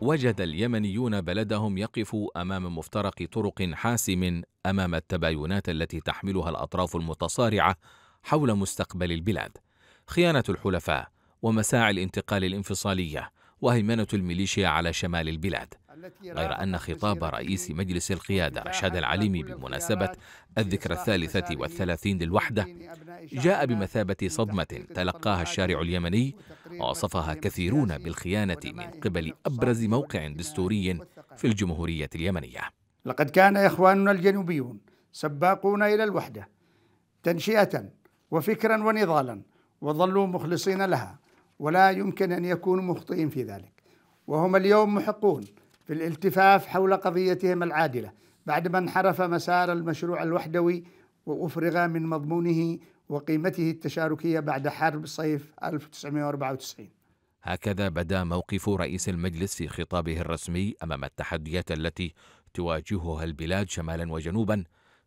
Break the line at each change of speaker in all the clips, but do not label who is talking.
وجد اليمنيون بلدهم يقف امام مفترق طرق حاسم امام التباينات التي تحملها الاطراف المتصارعه حول مستقبل البلاد خيانه الحلفاء ومساعي الانتقال الانفصاليه وهيمنه الميليشيا على شمال البلاد غير أن خطاب رئيس مجلس القيادة رشاد العليمي بمناسبة الذكرى الثالثة والثلاثين للوحدة جاء بمثابة صدمة تلقاها الشارع اليمني وصفها كثيرون بالخيانة من قبل أبرز موقع دستوري في الجمهورية اليمنية
لقد كان إخواننا الجنوبيون سباقون إلى الوحدة تنشئة وفكرا ونضالا وظلوا مخلصين لها ولا يمكن أن يكونوا مخطئين في ذلك وهم اليوم محقون في الالتفاف حول قضيتهم العادلة بعدما انحرف مسار المشروع الوحدوي وأفرغ من مضمونه وقيمته التشاركية بعد حرب صيف 1994
هكذا بدا موقف رئيس المجلس في خطابه الرسمي أمام التحديات التي تواجهها البلاد شمالا وجنوبا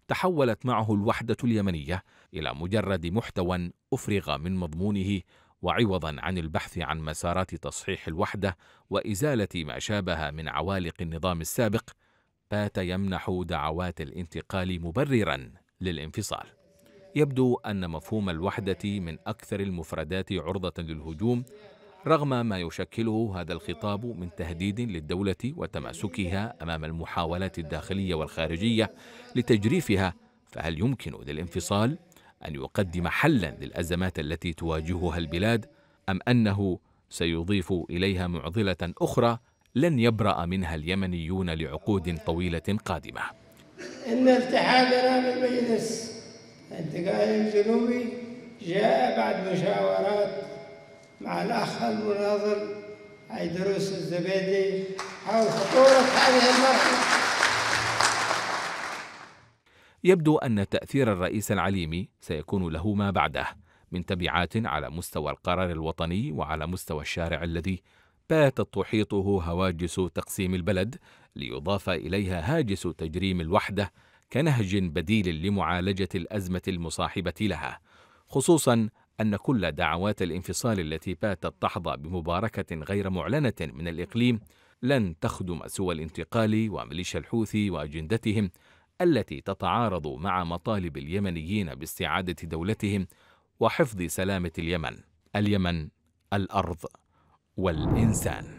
تحولت معه الوحدة اليمنية إلى مجرد محتوى أفرغ من مضمونه وعوضا عن البحث عن مسارات تصحيح الوحدة وإزالة ما شابه من عوالق النظام السابق بات يمنح دعوات الانتقال مبررا للانفصال يبدو أن مفهوم الوحدة من أكثر المفردات عرضة للهجوم رغم ما يشكله هذا الخطاب من تهديد للدولة وتماسكها أمام المحاولات الداخلية والخارجية لتجريفها فهل يمكن للانفصال أن يقدم حلا للأزمات التي تواجهها البلاد أم أنه سيضيف إليها معضلة أخرى لن يبرأ منها اليمنيون لعقود طويلة قادمة
إن ارتحالنا للمجلس الانتقال الجنوبي
جاء بعد مشاورات
مع الأخ المناظر عيدروس الزبيدي حول خطورة هذه المرحلة
يبدو أن تأثير الرئيس العليمي سيكون له ما بعده من تبعات على مستوى القرار الوطني وعلى مستوى الشارع الذي باتت تحيطه هواجس تقسيم البلد ليضاف إليها هاجس تجريم الوحدة كنهج بديل لمعالجة الأزمة المصاحبة لها خصوصا أن كل دعوات الانفصال التي باتت تحظى بمباركة غير معلنة من الإقليم لن تخدم سوى الانتقال وميليشيا الحوثي وأجندتهم التي تتعارض مع مطالب اليمنيين باستعادة دولتهم وحفظ سلامة اليمن اليمن الأرض والإنسان